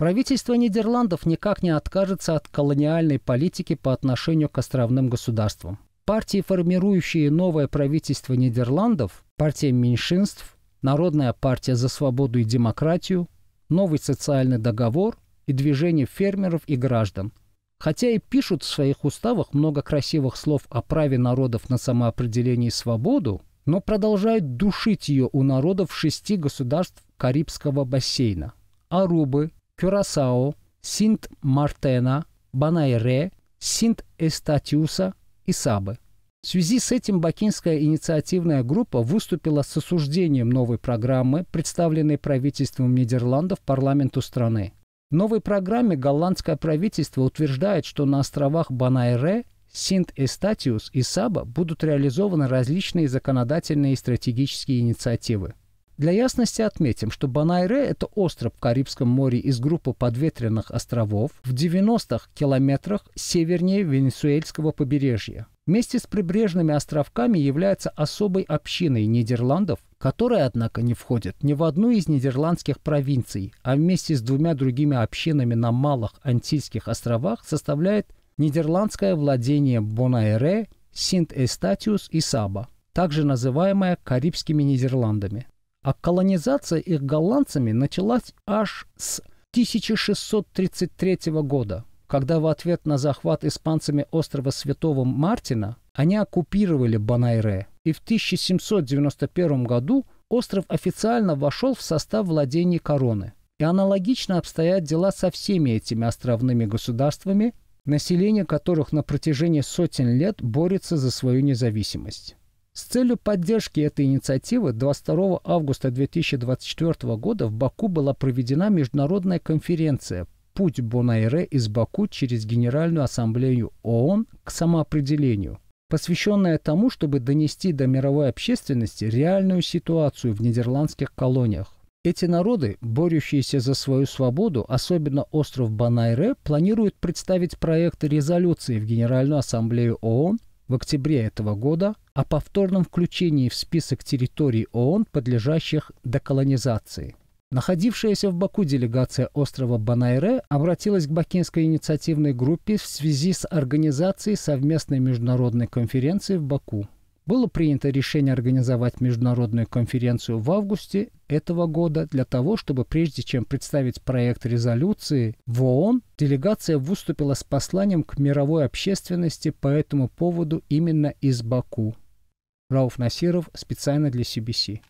Правительство Нидерландов никак не откажется от колониальной политики по отношению к островным государствам. Партии, формирующие новое правительство Нидерландов, партия меньшинств, Народная партия за свободу и демократию, новый социальный договор и движение фермеров и граждан. Хотя и пишут в своих уставах много красивых слов о праве народов на самоопределение и свободу, но продолжают душить ее у народов шести государств Карибского бассейна – Арубы, Кюрасао, Синт-Мартена, Банайре, Синт-Эстатиуса и Сабы. В связи с этим Бакинская инициативная группа выступила с осуждением новой программы, представленной правительством Нидерландов парламенту страны. В новой программе голландское правительство утверждает, что на островах Банайре, Синт-Эстатиус и Саба будут реализованы различные законодательные и стратегические инициативы. Для ясности отметим, что Банайре – это остров в Карибском море из группы подветренных островов в 90 километрах севернее венесуэльского побережья. Вместе с прибрежными островками является особой общиной Нидерландов, которая, однако, не входит ни в одну из нидерландских провинций, а вместе с двумя другими общинами на Малых Антильских островах составляет нидерландское владение Бонайре, Синт-Эстатиус и Саба, также называемое Карибскими Нидерландами а колонизация их голландцами началась аж с 1633 года, когда в ответ на захват испанцами острова Святого Мартина они оккупировали Банайре, и в 1791 году остров официально вошел в состав владений короны. И аналогично обстоят дела со всеми этими островными государствами, население которых на протяжении сотен лет борется за свою независимость. С целью поддержки этой инициативы 22 августа 2024 года в Баку была проведена международная конференция «Путь Бонайре из Баку через Генеральную Ассамблею ООН к самоопределению», посвященная тому, чтобы донести до мировой общественности реальную ситуацию в нидерландских колониях. Эти народы, борющиеся за свою свободу, особенно остров Банайре, планируют представить проект резолюции в Генеральную Ассамблею ООН в октябре этого года – о повторном включении в список территорий ООН, подлежащих деколонизации. Находившаяся в Баку делегация острова Банайре обратилась к Бакинской инициативной группе в связи с организацией совместной международной конференции в Баку. Было принято решение организовать международную конференцию в августе этого года для того, чтобы прежде чем представить проект резолюции в ООН, делегация выступила с посланием к мировой общественности по этому поводу именно из Баку. Рауф Насиров специально для CBC.